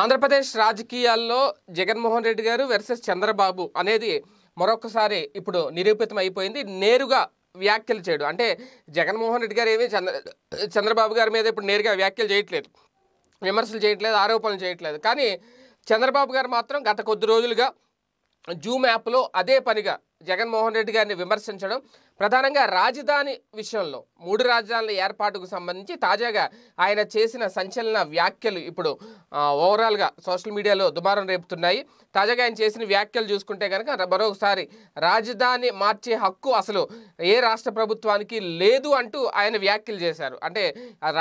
ఆంధ్రప్రదేశ్ రాజకీయాల్లో జగన్మోహన్ రెడ్డి గారు వెర్సెస్ చంద్రబాబు అనేది మరొకసారి ఇప్పుడు నిరూపితం అయిపోయింది నేరుగా వ్యాఖ్యలు చేయడం అంటే జగన్మోహన్ రెడ్డి గారు ఏమీ చంద్ర చంద్రబాబు గారి మీద ఇప్పుడు నేరుగా వ్యాఖ్యలు చేయట్లేదు విమర్శలు చేయట్లేదు ఆరోపణలు చేయట్లేదు కానీ చంద్రబాబు గారు మాత్రం గత కొద్ది రోజులుగా జూమ్ యాప్లో అదే పనిగా జగన్మోహన్ రెడ్డి గారిని విమర్శించడం ప్రధానంగా రాజధాని విషయంలో మూడు రాజధానుల ఏర్పాటుకు సంబంధించి తాజాగా ఆయన చేసిన సంచలన వ్యాఖ్యలు ఇప్పుడు ఓవరాల్గా సోషల్ మీడియాలో దుమారం రేపుతున్నాయి తాజాగా ఆయన చేసిన వ్యాఖ్యలు చూసుకుంటే కనుక మరొకసారి రాజధాని మార్చే హక్కు అసలు ఏ రాష్ట్ర ప్రభుత్వానికి లేదు అంటూ ఆయన వ్యాఖ్యలు చేశారు అంటే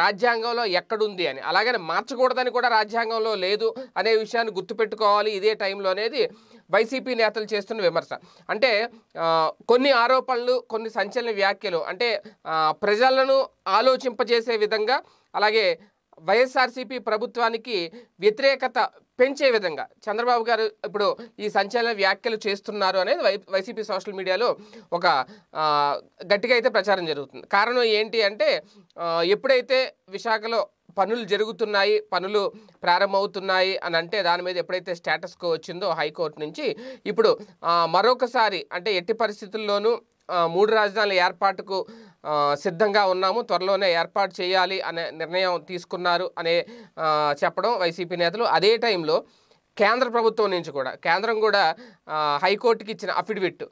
రాజ్యాంగంలో ఎక్కడుంది అని అలాగని మార్చకూడదని కూడా రాజ్యాంగంలో లేదు అనే విషయాన్ని గుర్తుపెట్టుకోవాలి ఇదే టైంలో అనేది వైసీపీ నేతలు చేస్తున్న విమర్శ అంటే కొన్ని ఆరోపణలు కొన్ని కొన్ని సంచలన వ్యాఖ్యలు అంటే ప్రజలను ఆలోచింపజేసే విధంగా అలాగే వైఎస్ఆర్సీపీ ప్రభుత్వానికి వ్యతిరేకత పెంచే విధంగా చంద్రబాబు గారు ఇప్పుడు ఈ సంచలన వ్యాఖ్యలు చేస్తున్నారు అనేది వై వైసీపీ సోషల్ మీడియాలో ఒక గట్టిగా అయితే ప్రచారం జరుగుతుంది కారణం ఏంటి అంటే ఎప్పుడైతే విశాఖలో పనులు జరుగుతున్నాయి పనులు ప్రారంభమవుతున్నాయి అని అంటే దాని మీద ఎప్పుడైతే స్టేటస్కో వచ్చిందో హైకోర్టు నుంచి ఇప్పుడు మరొకసారి అంటే ఎట్టి పరిస్థితుల్లోనూ మూడు రాజధానుల ఏర్పాటుకు సిద్ధంగా ఉన్నాము త్వరలోనే ఏర్పాటు చేయాలి అనే నిర్ణయం తీసుకున్నారు అనే చెప్పడం వైసీపీ నేతలు అదే టైంలో కేంద్ర ప్రభుత్వం నుంచి కూడా కేంద్రం కూడా హైకోర్టుకి ఇచ్చిన అఫిడవిట్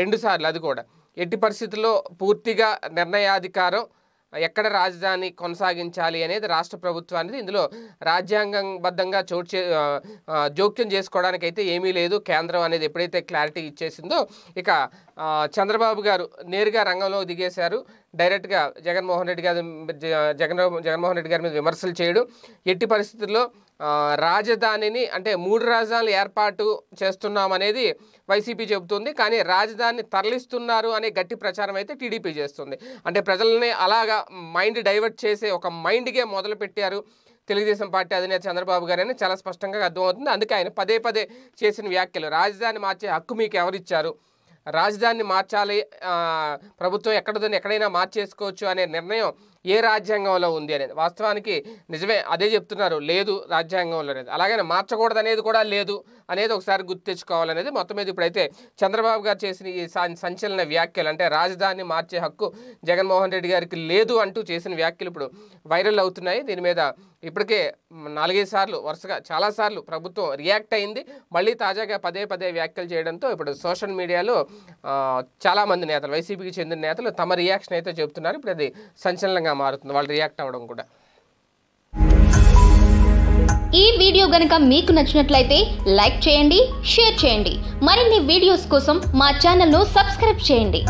రెండుసార్లు అది కూడా ఎట్టి పరిస్థితుల్లో పూర్తిగా నిర్ణయాధికారం ఎక్కడ రాజధాని కొనసాగించాలి అనేది రాష్ట్ర ప్రభుత్వానికి ఇందులో రాజ్యాంగబద్ధంగా చోటు చే జోక్యం చేసుకోవడానికి అయితే ఏమీ లేదు కేంద్రం అనేది ఎప్పుడైతే క్లారిటీ ఇచ్చేసిందో ఇక చంద్రబాబు గారు నేరుగా రంగంలో దిగేశారు డైరెక్ట్గా జగన్మోహన్ రెడ్డి గారి జగన్ జగన్మోహన్ రెడ్డి గారి మీద విమర్శలు చేయడం ఎట్టి పరిస్థితుల్లో రాజధానిని అంటే మూడు రాజధానులు ఏర్పాటు చేస్తున్నామనేది వైసీపీ చెబుతుంది కానీ రాజధానిని తరలిస్తున్నారు అనే గట్టి ప్రచారం అయితే టీడీపీ చేస్తుంది అంటే ప్రజల్ని అలాగా మైండ్ డైవర్ట్ చేసే ఒక మైండ్గే మొదలుపెట్టారు తెలుగుదేశం పార్టీ అధినేత చంద్రబాబు గారని చాలా స్పష్టంగా అర్థమవుతుంది అందుకే ఆయన పదే పదే చేసిన వ్యాఖ్యలు రాజధాని మార్చే హక్కు మీకు ఎవరిచ్చారు రాజధానిని మార్చాలి ప్రభుత్వం ఎక్కడదని ఎక్కడైనా మార్చేసుకోవచ్చు అనే నిర్ణయం ఏ రాజ్యాంగంలో ఉంది అనేది వాస్తవానికి నిజమే అదే చెప్తున్నారు లేదు రాజ్యాంగంలో అనేది అలాగనే మార్చకూడదు అనేది కూడా లేదు అనేది ఒకసారి గుర్తు తెచ్చుకోవాలనేది మొత్తం మీద ఇప్పుడైతే చంద్రబాబు గారు చేసిన ఈ సంచలన వ్యాఖ్యలు అంటే రాజధాని మార్చే హక్కు జగన్మోహన్ రెడ్డి గారికి లేదు అంటూ చేసిన వ్యాఖ్యలు ఇప్పుడు వైరల్ అవుతున్నాయి దీని మీద ఇప్పటికే నాలుగైదు సార్లు వరుసగా చాలాసార్లు ప్రభుత్వం రియాక్ట్ అయింది మళ్ళీ తాజాగా పదే పదే వ్యాఖ్యలు చేయడంతో ఇప్పుడు సోషల్ మీడియాలో చాలామంది నేతలు వైసీపీకి చెందిన నేతలు తమ రియాక్షన్ అయితే చెబుతున్నారు ఇప్పుడు అది సంచలనంగా కారణంగా మారుతుంది వాళ్ళు రియాక్ట్ అవ్వడం కూడా ఈ వీడియో గనక మీకు నచ్చినట్లయితే లైక్ చేయండి షేర్ చేయండి మరిన్ని వీడియోస్ కోసం మా ఛానల్ను సబ్స్క్రైబ్ చేయండి